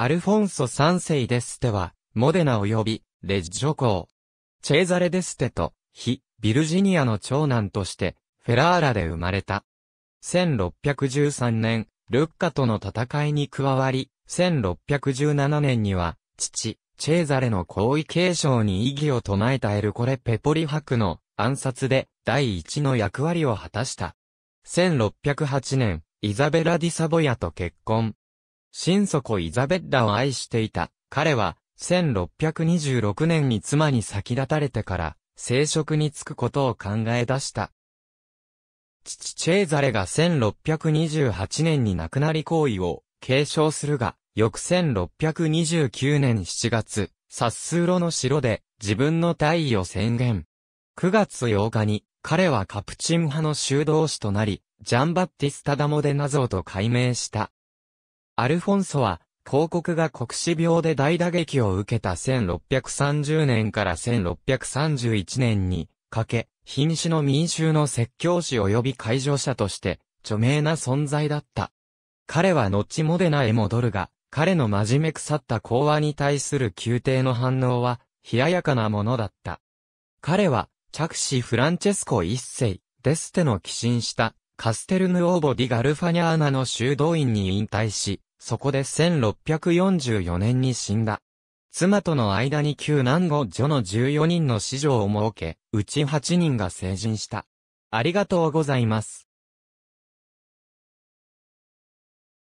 アルフォンソ三世デステは、モデナ及び、レッジョ公。チェーザレデステと、非、ビルジニアの長男として、フェラーラで生まれた。1613年、ルッカとの戦いに加わり、1617年には、父、チェーザレの皇位継承に異議を唱えたエルコレ・ペポリ博の暗殺で第一の役割を果たした。1608年、イザベラ・ディサボヤと結婚。心底イザベッラを愛していた。彼は、1626年に妻に先立たれてから、生殖に就くことを考え出した。父チェーザレが1628年に亡くなり行為を継承するが、翌1629年7月、サッスーロの城で自分の退位を宣言。9月8日に彼はカプチン派の修道士となり、ジャンバッティスタ・ダモデナゾーと改名した。アルフォンソは、広告が国死病で大打撃を受けた1630年から1631年にかけ、瀕死の民衆の説教師及び会場者として、著名な存在だった。彼は後モデナへ戻るが、彼の真面目腐った講話に対する宮廷の反応は、冷ややかなものだった。彼は、着死フランチェスコ一世、デステの寄進したカステルヌオーボ・ディ・ガルファニャーナの修道院に引退し、そこで1644年に死んだ。妻との間に旧南後女の14人の子女を設け、うち8人が成人した。ありがとうございます。